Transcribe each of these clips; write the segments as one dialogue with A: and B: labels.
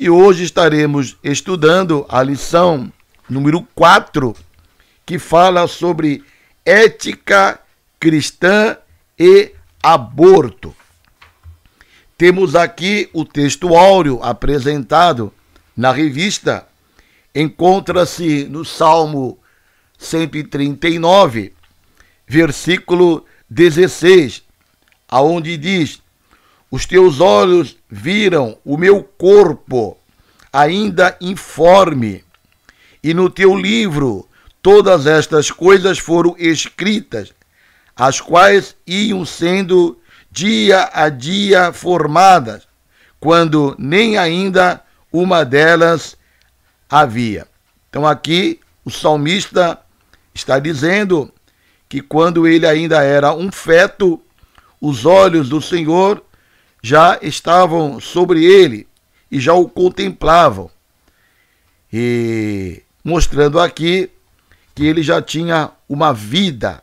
A: E hoje estaremos estudando a lição número 4, que fala sobre ética cristã e aborto. Temos aqui o texto áureo apresentado na revista. Encontra-se no Salmo 139, versículo 16, aonde diz: os teus olhos viram o meu corpo, ainda informe, e no teu livro todas estas coisas foram escritas, as quais iam sendo dia a dia formadas, quando nem ainda uma delas havia. Então aqui o salmista está dizendo que quando ele ainda era um feto, os olhos do Senhor já estavam sobre ele e já o contemplavam. E mostrando aqui que ele já tinha uma vida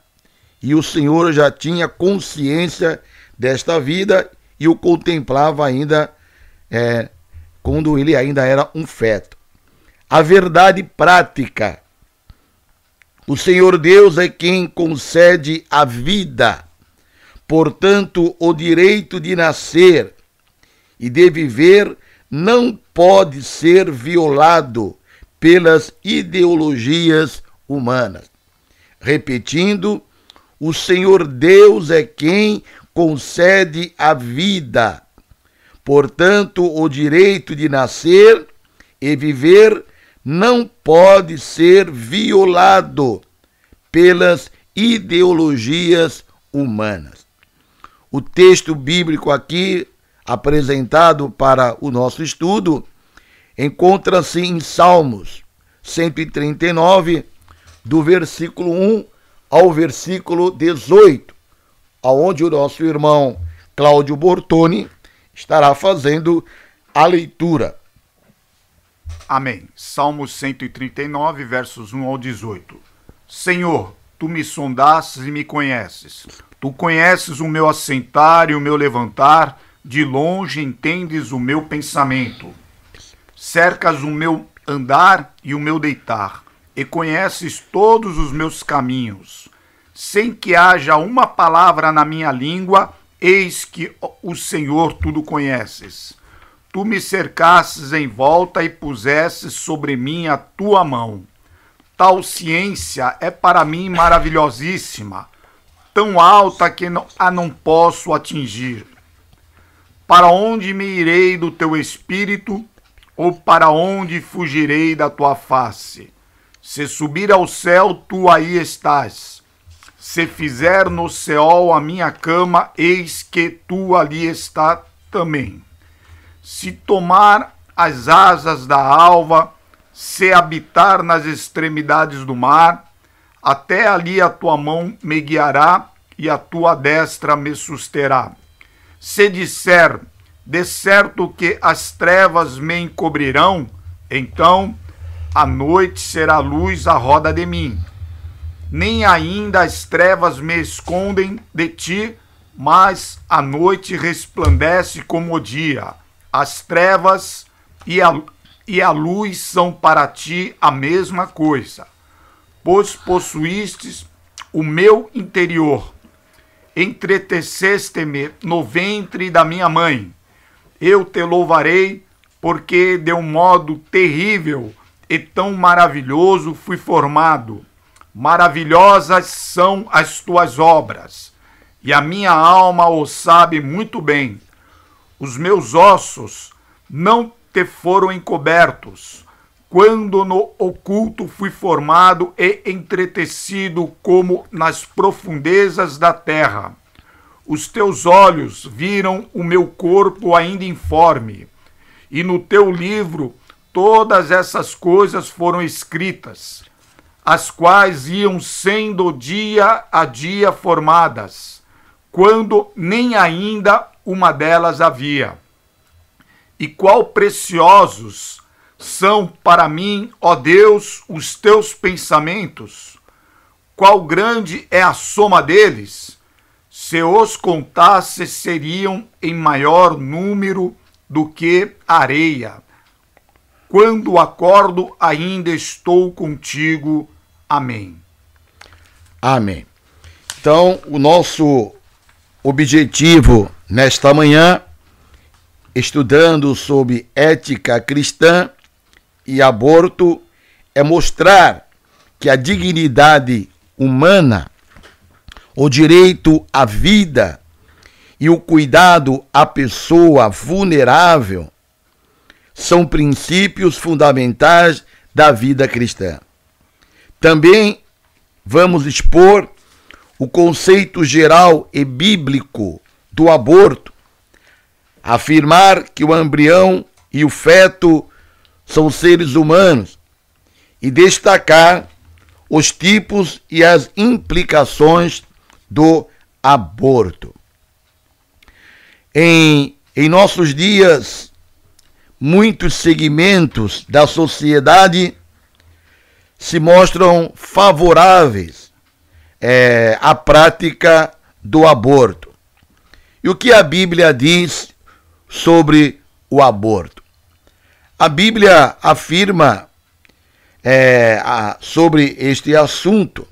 A: e o Senhor já tinha consciência desta vida e o contemplava ainda é, quando ele ainda era um feto. A verdade prática. O Senhor Deus é quem concede a vida Portanto, o direito de nascer e de viver não pode ser violado pelas ideologias humanas. Repetindo, o Senhor Deus é quem concede a vida. Portanto, o direito de nascer e viver não pode ser violado pelas ideologias humanas. O texto bíblico aqui apresentado para o nosso estudo encontra-se em Salmos 139, do versículo 1 ao versículo 18, aonde o nosso irmão Cláudio Bortoni estará fazendo a leitura.
B: Amém. Salmos 139, versos 1 ao 18. Senhor, tu me sondastes e me conheces. Tu conheces o meu assentar e o meu levantar, de longe entendes o meu pensamento. Cercas o meu andar e o meu deitar, e conheces todos os meus caminhos. Sem que haja uma palavra na minha língua, eis que o Senhor tudo conheces. Tu me cercasses em volta e pusesses sobre mim a tua mão Tal ciência é para mim maravilhosíssima, tão alta que não, a não posso atingir. Para onde me irei do teu espírito, ou para onde fugirei da tua face? Se subir ao céu, tu aí estás. Se fizer no céu a minha cama, eis que tu ali está também. Se tomar as asas da alva, se habitar nas extremidades do mar, até ali a tua mão me guiará e a tua destra me susterá. Se disser, de certo que as trevas me encobrirão, então a noite será luz à roda de mim. Nem ainda as trevas me escondem de ti, mas a noite resplandece como o dia. As trevas e a, e a luz são para ti a mesma coisa, pois possuístes o meu interior, entreteceste-me no ventre da minha mãe. Eu te louvarei, porque de um modo terrível e tão maravilhoso fui formado. Maravilhosas são as tuas obras, e a minha alma o sabe muito bem. Os meus ossos não que foram encobertos, quando no oculto fui formado e entretecido como nas profundezas da terra. Os teus olhos viram o meu corpo ainda informe, e no teu livro todas essas coisas foram escritas, as quais iam sendo dia a dia formadas, quando nem ainda uma delas havia e qual preciosos são para mim, ó Deus, os teus pensamentos. Qual grande é a soma deles? Se os contasse, seriam em maior número do que areia. Quando acordo, ainda estou contigo. Amém.
A: Amém. Então, o nosso objetivo nesta manhã estudando sobre ética cristã e aborto, é mostrar que a dignidade humana, o direito à vida e o cuidado à pessoa vulnerável são princípios fundamentais da vida cristã. Também vamos expor o conceito geral e bíblico do aborto, afirmar que o embrião e o feto são seres humanos e destacar os tipos e as implicações do aborto. Em, em nossos dias, muitos segmentos da sociedade se mostram favoráveis é, à prática do aborto. E o que a Bíblia diz sobre o aborto. A Bíblia afirma é, a, sobre este assunto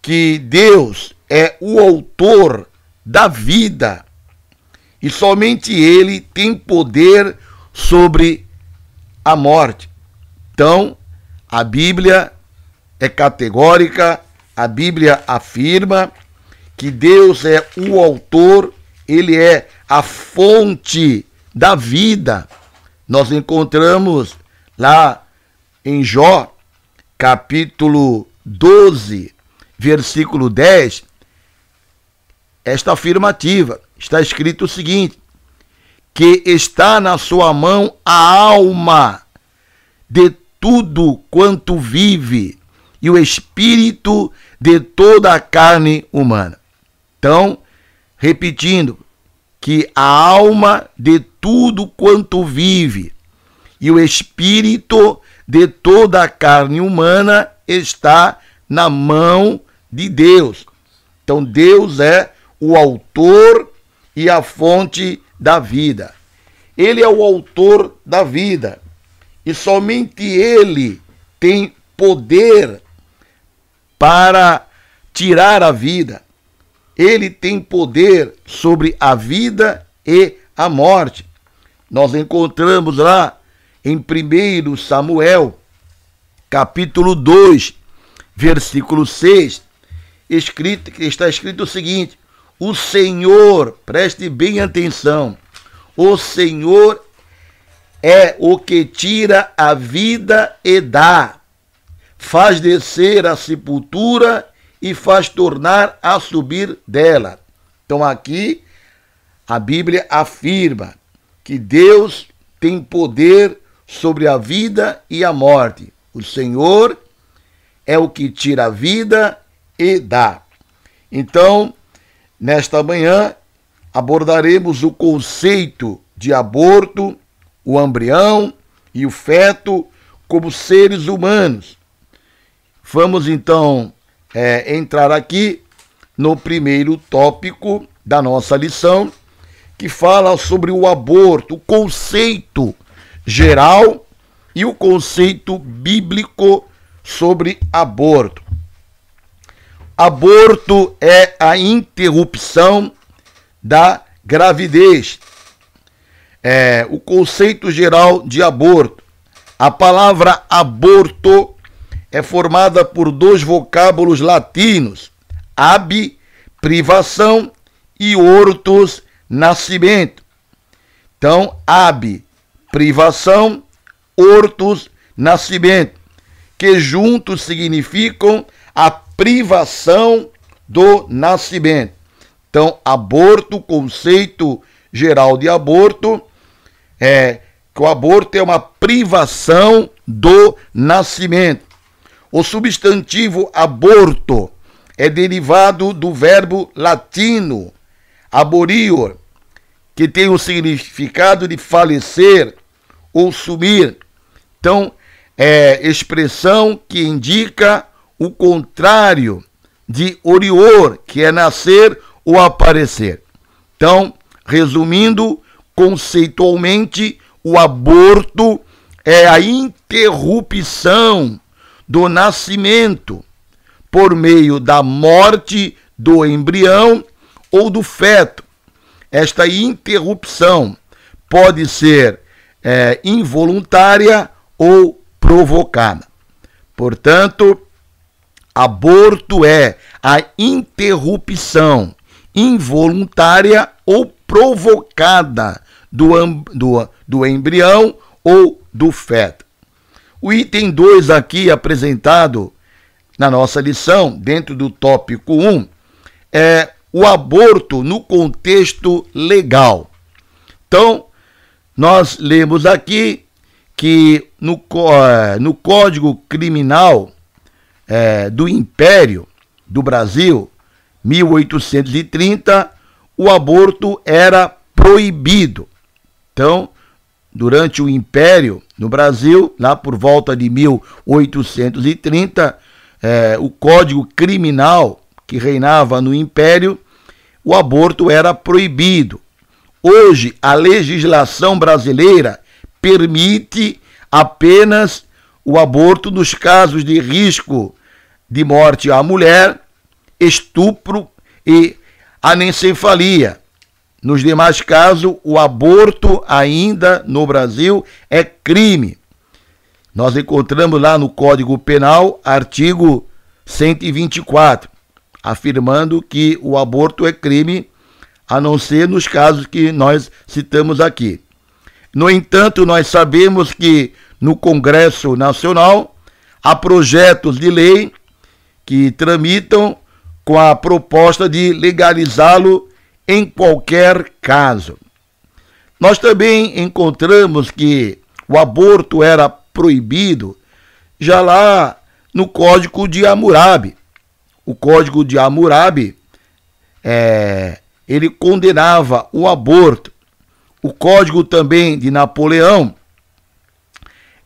A: que Deus é o autor da vida e somente Ele tem poder sobre a morte. Então, a Bíblia é categórica, a Bíblia afirma que Deus é o autor ele é a fonte da vida. Nós encontramos lá em Jó, capítulo 12, versículo 10, esta afirmativa. Está escrito o seguinte: que está na sua mão a alma de tudo quanto vive e o espírito de toda a carne humana. Então, repetindo que a alma de tudo quanto vive e o espírito de toda a carne humana está na mão de Deus. Então Deus é o autor e a fonte da vida. Ele é o autor da vida e somente ele tem poder para tirar a vida ele tem poder sobre a vida e a morte. Nós encontramos lá em 1 Samuel, capítulo 2, versículo 6, escrito, está escrito o seguinte: O Senhor, preste bem atenção, o Senhor é o que tira a vida e dá, faz descer a sepultura e faz tornar a subir dela. Então aqui a Bíblia afirma que Deus tem poder sobre a vida e a morte. O Senhor é o que tira a vida e dá. Então, nesta manhã, abordaremos o conceito de aborto, o embrião e o feto como seres humanos. Vamos então é, entrar aqui no primeiro tópico da nossa lição, que fala sobre o aborto, o conceito geral e o conceito bíblico sobre aborto. Aborto é a interrupção da gravidez. É o conceito geral de aborto. A palavra aborto é formada por dois vocábulos latinos, ab, privação, e hortus, nascimento. Então, ab, privação, hortus, nascimento, que juntos significam a privação do nascimento. Então, aborto, conceito geral de aborto, é que o aborto é uma privação do nascimento. O substantivo aborto é derivado do verbo latino aborior, que tem o significado de falecer ou sumir. Então, é expressão que indica o contrário de orior, que é nascer ou aparecer. Então, resumindo, conceitualmente, o aborto é a interrupção do nascimento, por meio da morte do embrião ou do feto. Esta interrupção pode ser é, involuntária ou provocada. Portanto, aborto é a interrupção involuntária ou provocada do, do, do embrião ou do feto. O item 2 aqui apresentado na nossa lição, dentro do tópico 1, um, é o aborto no contexto legal. Então, nós lemos aqui que no, eh, no Código Criminal é, do Império do Brasil, 1830, o aborto era proibido. Então, durante o Império, no Brasil, lá por volta de 1830, é, eh, o código criminal que reinava no Império, o aborto era proibido. Hoje, a legislação brasileira permite apenas o aborto nos casos de risco de morte à mulher, estupro e anencefalia. Nos demais casos, o aborto ainda no Brasil é crime. Nós encontramos lá no Código Penal, artigo 124, afirmando que o aborto é crime, a não ser nos casos que nós citamos aqui. No entanto, nós sabemos que no Congresso Nacional há projetos de lei que tramitam com a proposta de legalizá-lo em qualquer caso. Nós também encontramos que o aborto era proibido já lá no Código de Hammurabi. O Código de Hammurabi é, ele condenava o aborto. O Código também de Napoleão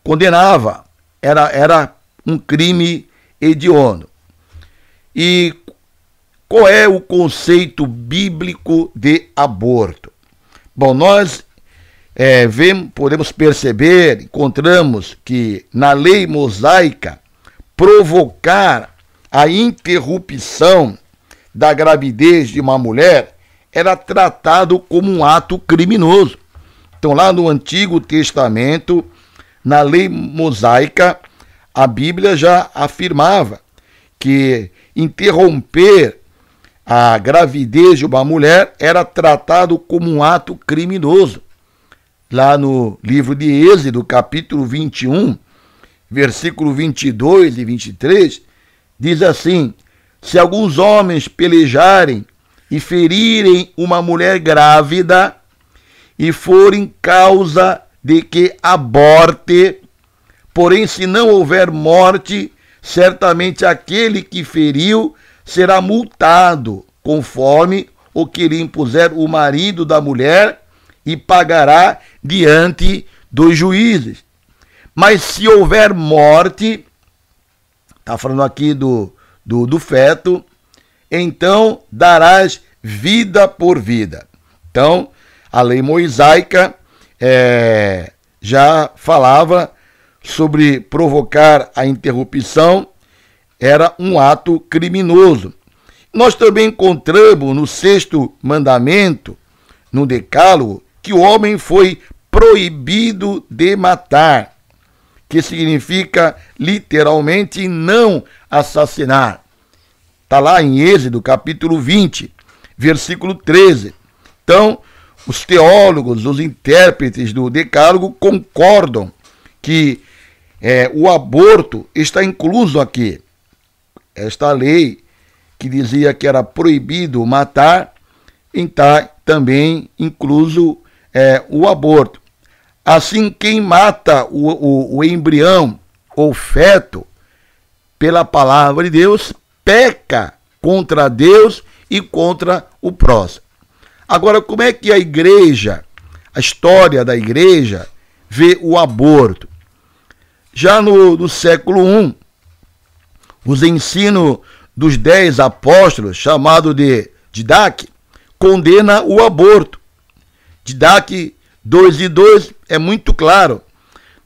A: condenava, era, era um crime hediondo. E qual é o conceito bíblico de aborto? Bom, nós é, vemos, podemos perceber, encontramos que na lei mosaica, provocar a interrupção da gravidez de uma mulher era tratado como um ato criminoso. Então, lá no Antigo Testamento, na lei mosaica, a Bíblia já afirmava que interromper a gravidez de uma mulher era tratado como um ato criminoso. Lá no livro de Êxodo, capítulo 21, versículo 22 e 23, diz assim: Se alguns homens pelejarem e ferirem uma mulher grávida e forem causa de que aborte, porém se não houver morte, certamente aquele que feriu será multado conforme o que lhe impuser o marido da mulher e pagará diante dos juízes. Mas se houver morte, está falando aqui do, do, do feto, então darás vida por vida. Então, a lei mosaica é, já falava sobre provocar a interrupção era um ato criminoso. Nós também encontramos no sexto mandamento, no Decálogo, que o homem foi proibido de matar, que significa literalmente não assassinar. Está lá em Êxodo, capítulo 20, versículo 13. Então, os teólogos, os intérpretes do Decálogo concordam que é, o aborto está incluso aqui esta lei que dizia que era proibido matar, então também incluso é, o aborto. Assim, quem mata o, o, o embrião ou feto pela palavra de Deus peca contra Deus e contra o próximo. Agora, como é que a igreja, a história da igreja, vê o aborto? Já no, no século I, os ensinos dos dez apóstolos, chamado de Didac, condena o aborto. Didac 2 e 2 é muito claro.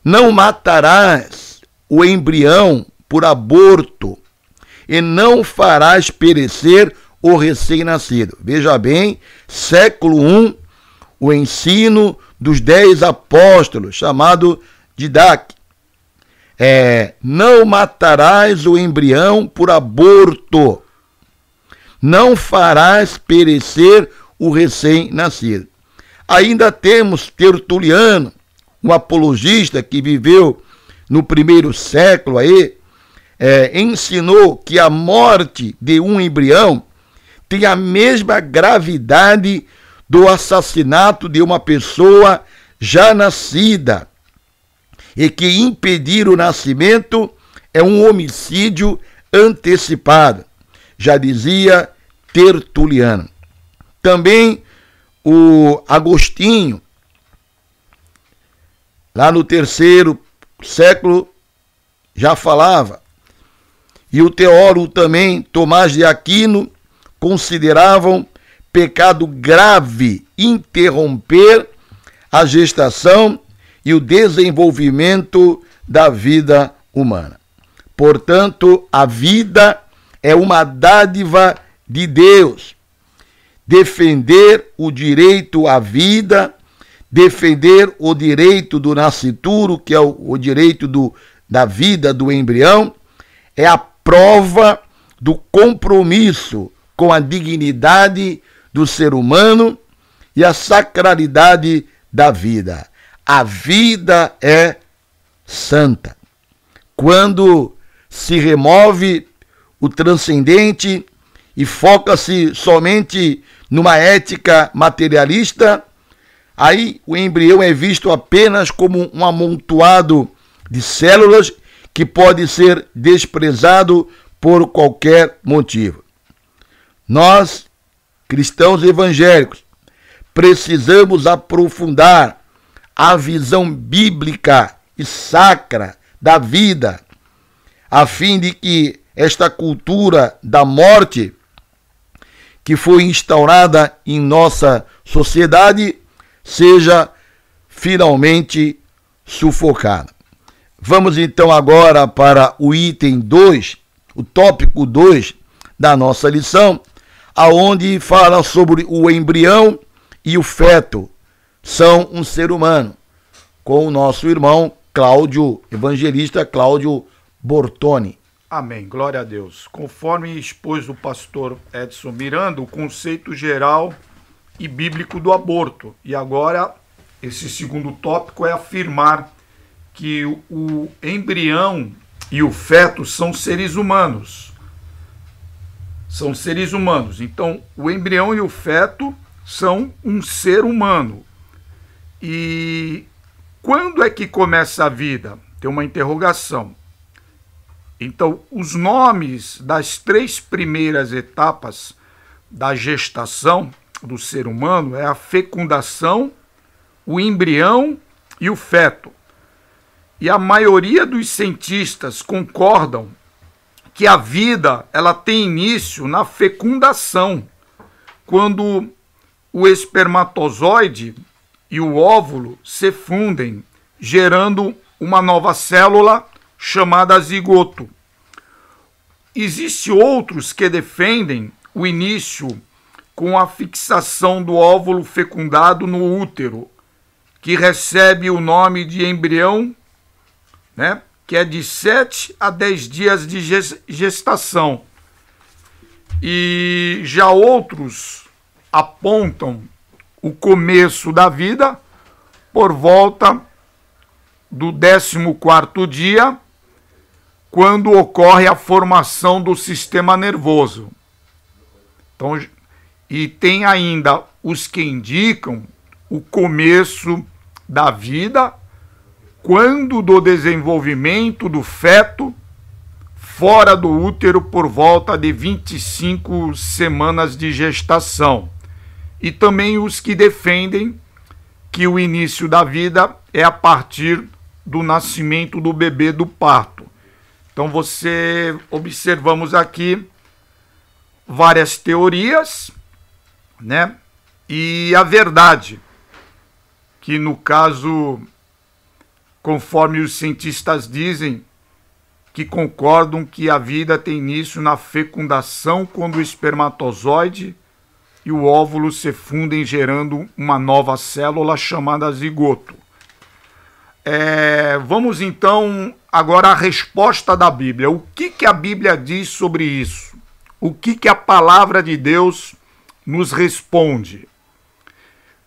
A: Não matarás o embrião por aborto e não farás perecer o recém-nascido. Veja bem, século I, o ensino dos dez apóstolos, chamado Didac é, não matarás o embrião por aborto, não farás perecer o recém-nascido. Ainda temos Tertuliano, um apologista que viveu no primeiro século aí, é, ensinou que a morte de um embrião tem a mesma gravidade do assassinato de uma pessoa já nascida e que impedir o nascimento é um homicídio antecipado. Já dizia Tertuliano. Também o Agostinho, lá no terceiro século, já falava. E o teólogo também, Tomás de Aquino, consideravam pecado grave interromper a gestação e o desenvolvimento da vida humana. Portanto, a vida é uma dádiva de Deus. Defender o direito à vida, defender o direito do nascituro, que é o, o direito do, da vida do embrião, é a prova do compromisso com a dignidade do ser humano e a sacralidade da vida a vida é santa. Quando se remove o transcendente e foca-se somente numa ética materialista, aí o embrião é visto apenas como um amontoado de células que pode ser desprezado por qualquer motivo. Nós, cristãos evangélicos, precisamos aprofundar a visão bíblica e sacra da vida, a fim de que esta cultura da morte que foi instaurada em nossa sociedade seja finalmente sufocada. Vamos então agora para o item 2, o tópico 2 da nossa lição, aonde fala sobre o embrião e o feto, são um ser humano, com o nosso irmão Cláudio, evangelista Cláudio Bortoni.
B: Amém, glória a Deus. Conforme expôs o pastor Edson Miranda, o conceito geral e bíblico do aborto. E agora, esse segundo tópico é afirmar que o embrião e o feto são seres humanos. São seres humanos. Então, o embrião e o feto são um ser humano. E quando é que começa a vida? Tem uma interrogação. Então, os nomes das três primeiras etapas da gestação do ser humano é a fecundação, o embrião e o feto. E a maioria dos cientistas concordam que a vida ela tem início na fecundação, quando o espermatozoide e o óvulo se fundem, gerando uma nova célula chamada zigoto. Existem outros que defendem o início com a fixação do óvulo fecundado no útero, que recebe o nome de embrião, né? que é de 7 a 10 dias de gestação. E já outros apontam o começo da vida, por volta do 14 dia, quando ocorre a formação do sistema nervoso. Então, e tem ainda os que indicam o começo da vida, quando do desenvolvimento do feto fora do útero por volta de 25 semanas de gestação e também os que defendem que o início da vida é a partir do nascimento do bebê do parto. Então você observamos aqui várias teorias, né? E a verdade que no caso conforme os cientistas dizem que concordam que a vida tem início na fecundação quando o espermatozoide e o óvulo se fundem, gerando uma nova célula chamada zigoto. É, vamos então agora à resposta da Bíblia. O que, que a Bíblia diz sobre isso? O que, que a palavra de Deus nos responde?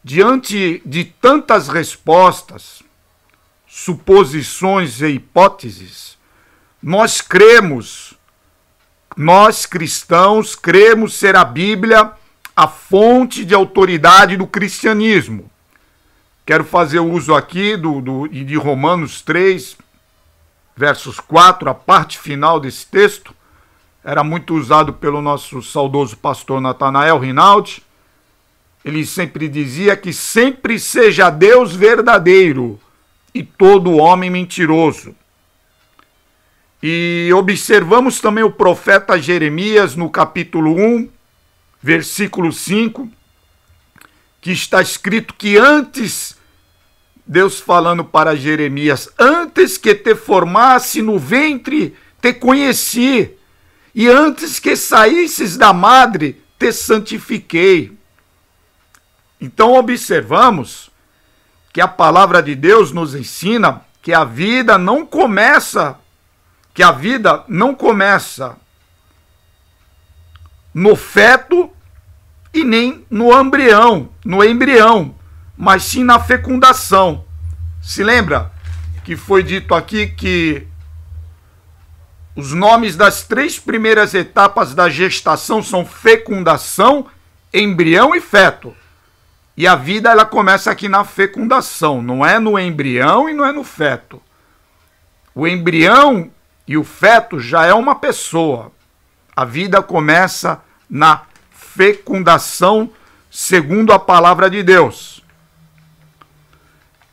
B: Diante de tantas respostas, suposições e hipóteses, nós cremos, nós cristãos cremos ser a Bíblia a fonte de autoridade do cristianismo. Quero fazer uso aqui do, do, de Romanos 3, versos 4, a parte final desse texto. Era muito usado pelo nosso saudoso pastor Natanael Rinaldi. Ele sempre dizia que sempre seja Deus verdadeiro e todo homem mentiroso. E observamos também o profeta Jeremias no capítulo 1, versículo 5, que está escrito que antes, Deus falando para Jeremias, antes que te formasse no ventre, te conheci, e antes que saísses da madre, te santifiquei. Então observamos que a palavra de Deus nos ensina que a vida não começa, que a vida não começa no feto e nem no embrião, no embrião, mas sim na fecundação. Se lembra que foi dito aqui que os nomes das três primeiras etapas da gestação são fecundação, embrião e feto. E a vida ela começa aqui na fecundação, não é no embrião e não é no feto. O embrião e o feto já é uma pessoa, a vida começa na fecundação, segundo a palavra de Deus.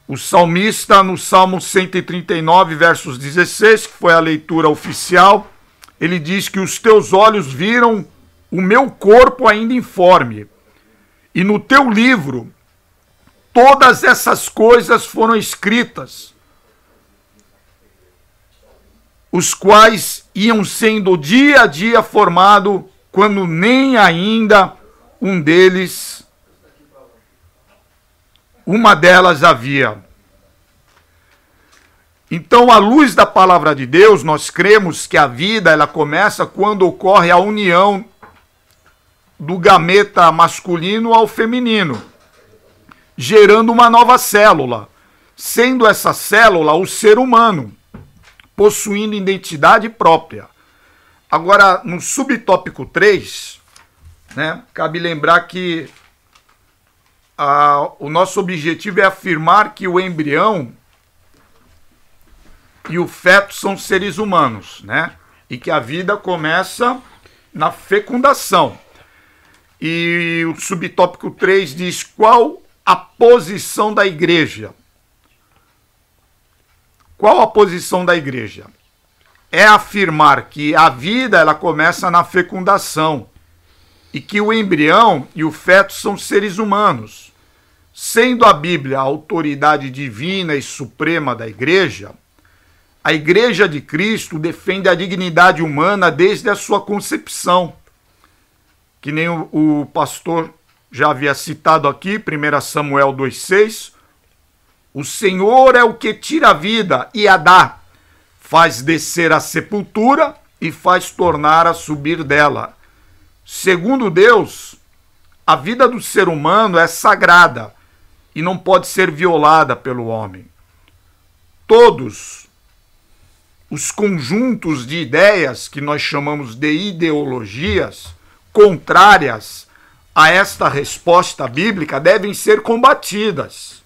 B: O salmista, no Salmo 139, versos 16, que foi a leitura oficial, ele diz que os teus olhos viram o meu corpo ainda informe, e no teu livro todas essas coisas foram escritas, os quais iam sendo dia a dia formado quando nem ainda um deles uma delas havia. Então, à luz da palavra de Deus, nós cremos que a vida ela começa quando ocorre a união do gameta masculino ao feminino, gerando uma nova célula, sendo essa célula o ser humano possuindo identidade própria. Agora, no subtópico 3, né, cabe lembrar que o nosso objetivo é afirmar que o embrião e o feto são seres humanos, né? E que a vida começa na fecundação. E o subtópico 3 diz qual a posição da igreja qual a posição da igreja? É afirmar que a vida ela começa na fecundação e que o embrião e o feto são seres humanos. Sendo a Bíblia a autoridade divina e suprema da igreja, a igreja de Cristo defende a dignidade humana desde a sua concepção. Que nem o, o pastor já havia citado aqui, 1 Samuel 2,6, o Senhor é o que tira a vida e a dá, faz descer a sepultura e faz tornar a subir dela. Segundo Deus, a vida do ser humano é sagrada e não pode ser violada pelo homem. Todos os conjuntos de ideias que nós chamamos de ideologias contrárias a esta resposta bíblica devem ser combatidas.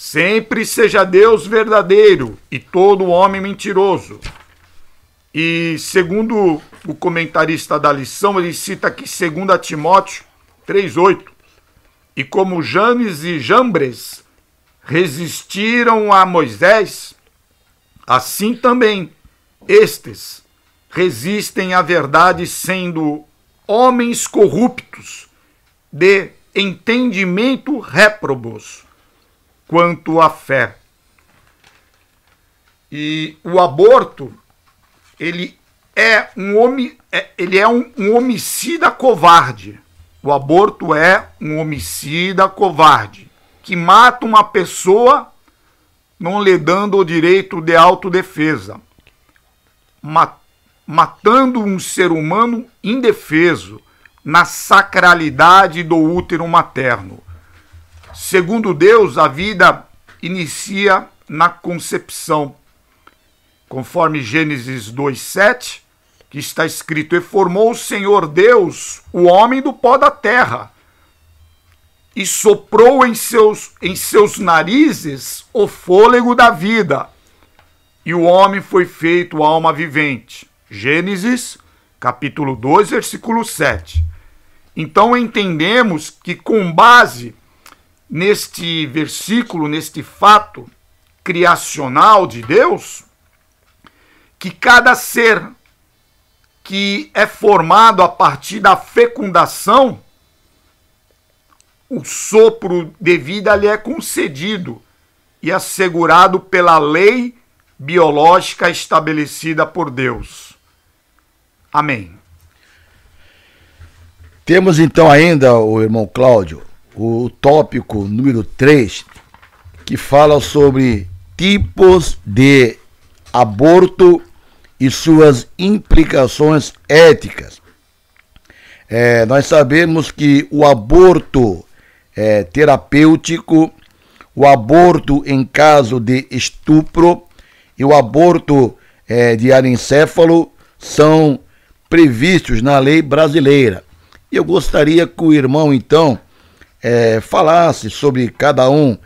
B: Sempre seja Deus verdadeiro e todo homem mentiroso. E segundo o comentarista da lição, ele cita aqui 2 Timóteo 3,8. E como Janes e Jambres resistiram a Moisés, assim também estes resistem à verdade, sendo homens corruptos, de entendimento réprobos quanto à fé. E o aborto, ele é um, homi, é, ele é um, um homicida covarde. O aborto é um homicida covarde que mata uma pessoa não lhe dando o direito de autodefesa, matando um ser humano indefeso na sacralidade do útero materno. Segundo Deus, a vida inicia na concepção, conforme Gênesis 2:7, que está escrito: "E formou o Senhor Deus o homem do pó da terra, e soprou em seus em seus narizes o fôlego da vida, e o homem foi feito alma vivente." Gênesis, capítulo 2, versículo 7. Então entendemos que com base neste versículo, neste fato criacional de Deus, que cada ser que é formado a partir da fecundação, o sopro de vida lhe é concedido e assegurado pela lei biológica estabelecida por Deus. Amém.
A: Temos então ainda o irmão Cláudio o tópico número 3, que fala sobre tipos de aborto e suas implicações éticas. É, nós sabemos que o aborto é, terapêutico, o aborto em caso de estupro e o aborto é, de anencefalo são previstos na lei brasileira. Eu gostaria que o irmão, então, é, falasse sobre cada um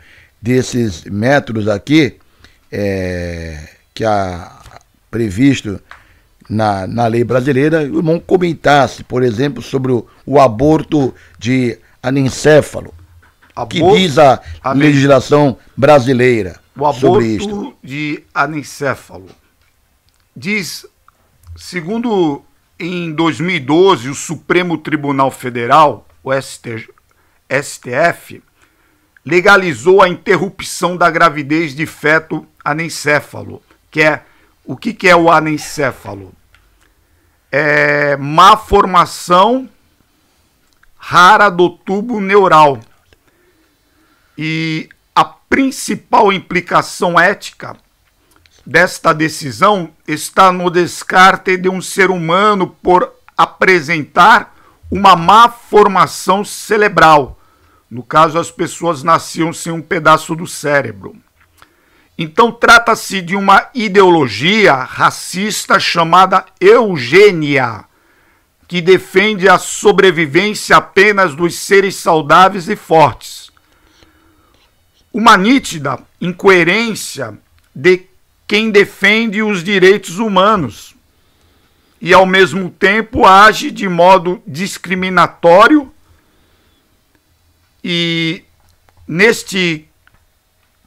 A: desses métodos aqui é, que há previsto na, na lei brasileira, o irmão comentasse, por exemplo, sobre o, o aborto de anencefalo, aborto, que diz a, a legislação brasileira o aborto sobre isto.
B: de anencefalo diz, segundo em 2012 o Supremo Tribunal Federal, o STJ, STF, legalizou a interrupção da gravidez de feto anencéfalo, que é o que, que é o anencéfalo? É má formação rara do tubo neural. E a principal implicação ética desta decisão está no descarte de um ser humano por apresentar uma má formação cerebral no caso, as pessoas nasciam sem um pedaço do cérebro. Então, trata-se de uma ideologia racista chamada eugênia, que defende a sobrevivência apenas dos seres saudáveis e fortes. Uma nítida incoerência de quem defende os direitos humanos e, ao mesmo tempo, age de modo discriminatório e neste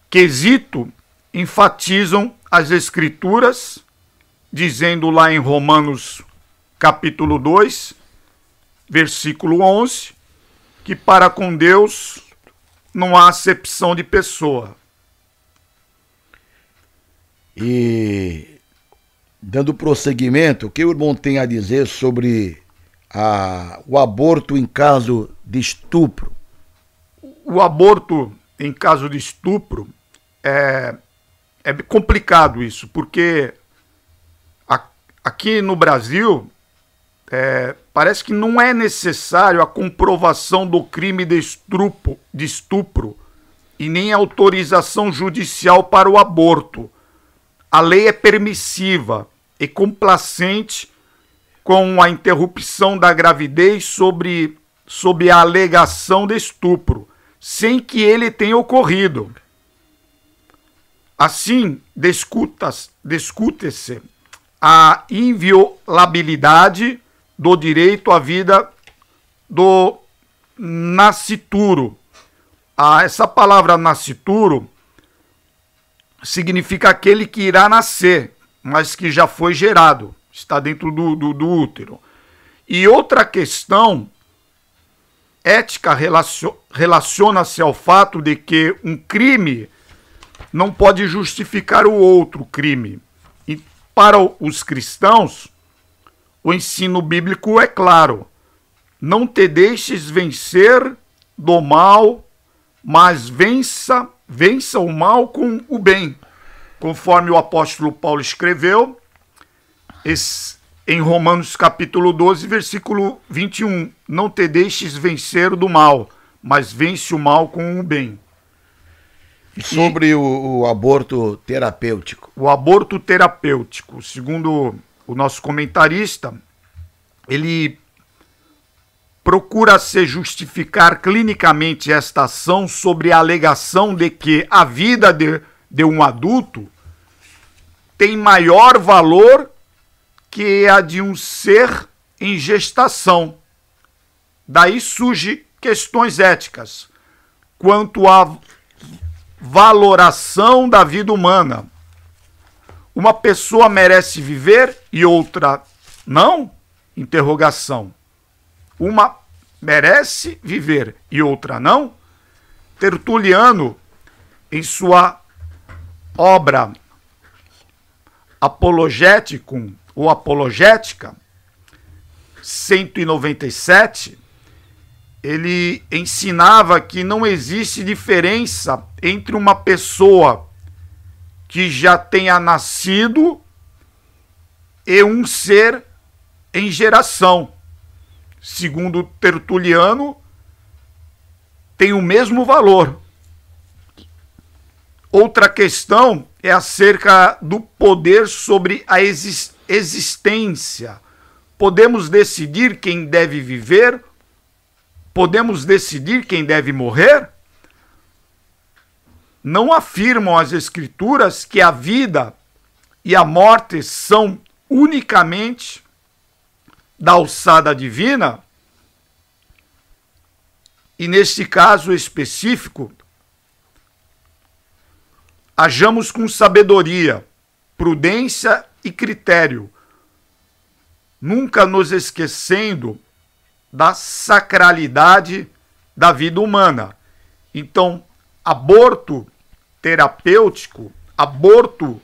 B: quesito enfatizam as Escrituras, dizendo lá em Romanos capítulo 2, versículo 11, que para com Deus não há acepção de pessoa.
A: E dando prosseguimento, o que o irmão tem a dizer sobre a, o aborto em caso de estupro?
B: o aborto em caso de estupro é, é complicado isso, porque a, aqui no Brasil é, parece que não é necessário a comprovação do crime de estupro, de estupro e nem autorização judicial para o aborto. A lei é permissiva e complacente com a interrupção da gravidez sobre, sobre a alegação de estupro sem que ele tenha ocorrido. Assim, discute-se a inviolabilidade do direito à vida do nascituro. Ah, essa palavra nascituro significa aquele que irá nascer, mas que já foi gerado, está dentro do, do, do útero. E outra questão ética relaciona-se ao fato de que um crime não pode justificar o outro crime. E para os cristãos, o ensino bíblico é claro: não te deixes vencer do mal, mas vença, vença o mal com o bem. Conforme o apóstolo Paulo escreveu, esse em Romanos capítulo 12, versículo 21. Não te deixes vencer do mal, mas vence o mal com o bem.
A: E sobre o, o, aborto terapêutico. O
B: aborto terapêutico, segundo o nosso comentarista, ele procura se justificar clinicamente esta ação sobre a alegação de que a vida de, de um adulto tem maior valor que é a de um ser em gestação. Daí surgem questões éticas quanto à valoração da vida humana. Uma pessoa merece viver e outra não? Interrogação. Uma merece viver e outra não? Tertuliano, em sua obra Apologeticum, ou apologética, 197, ele ensinava que não existe diferença entre uma pessoa que já tenha nascido e um ser em geração. Segundo Tertuliano, tem o mesmo valor. Outra questão é acerca do poder sobre a existência existência. Podemos decidir quem deve viver? Podemos decidir quem deve morrer? Não afirmam as Escrituras que a vida e a morte são unicamente da alçada divina? E neste caso específico, hajamos com sabedoria, prudência e critério, nunca nos esquecendo da sacralidade da vida humana. Então, aborto terapêutico, aborto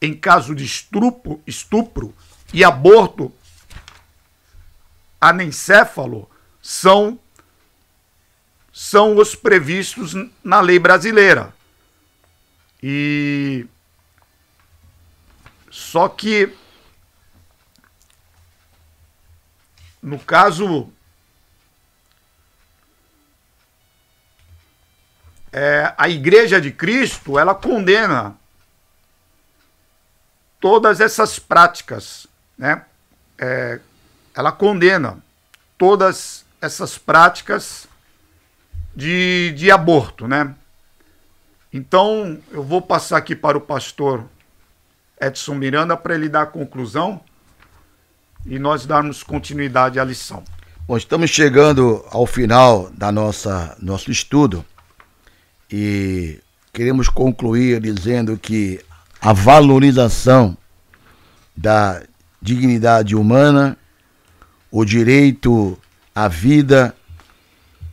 B: em caso de estupro, estupro e aborto anencéfalo são são os previstos na lei brasileira. E só que no caso é, a Igreja de Cristo ela condena todas essas práticas, né? É, ela condena todas essas práticas de, de aborto, né? Então eu vou passar aqui para o pastor Edson Miranda para ele dar a conclusão e nós darmos continuidade à lição.
A: Bom, estamos chegando ao final da nossa nosso estudo e queremos concluir dizendo que a valorização da dignidade humana, o direito à vida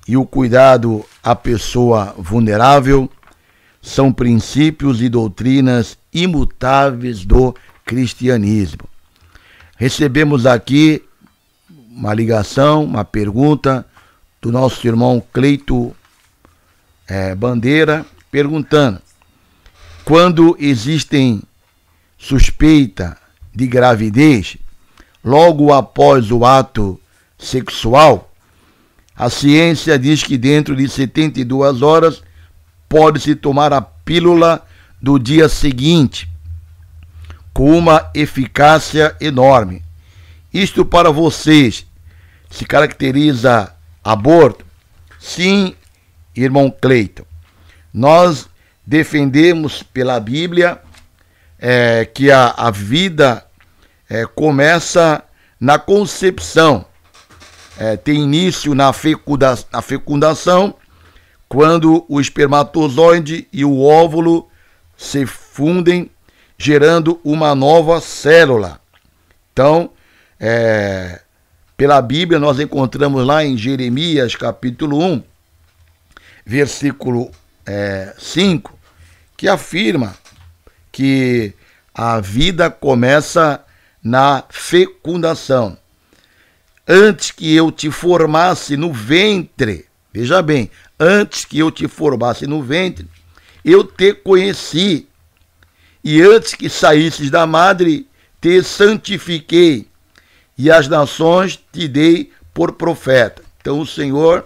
A: e o cuidado à pessoa vulnerável são princípios e doutrinas imutáveis do cristianismo. Recebemos aqui uma ligação, uma pergunta do nosso irmão Cleito é, Bandeira, perguntando: quando existem suspeita de gravidez, logo após o ato sexual, a ciência diz que dentro de 72 horas pode-se tomar a pílula do dia seguinte, com uma eficácia enorme. Isto para vocês se caracteriza aborto? Sim, irmão Cleiton. Nós defendemos pela Bíblia é, que a, a vida é, começa na concepção, é, tem início na, fecunda, na fecundação quando o espermatozoide e o óvulo se fundem, gerando uma nova célula. Então, é, pela Bíblia, nós encontramos lá em Jeremias capítulo 1, versículo é, 5, que afirma que a vida começa na fecundação. Antes que eu te formasse no ventre, veja bem, antes que eu te formasse no ventre, eu te conheci, e antes que saísses da madre, te santifiquei, e as nações te dei por profeta. Então o Senhor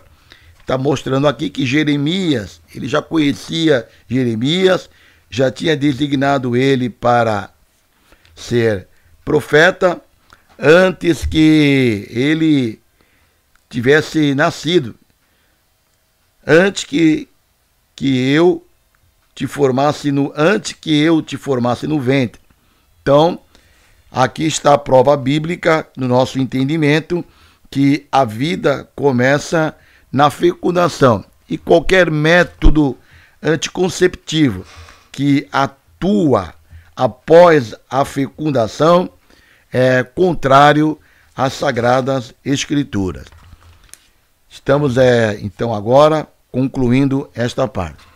A: está mostrando aqui que Jeremias, ele já conhecia Jeremias, já tinha designado ele para ser profeta antes que ele tivesse nascido antes que, que eu te formasse no antes que eu te formasse no ventre. Então, aqui está a prova bíblica no nosso entendimento que a vida começa na fecundação e qualquer método anticonceptivo que atua após a fecundação é contrário às sagradas escrituras. Estamos é, então agora concluindo esta parte.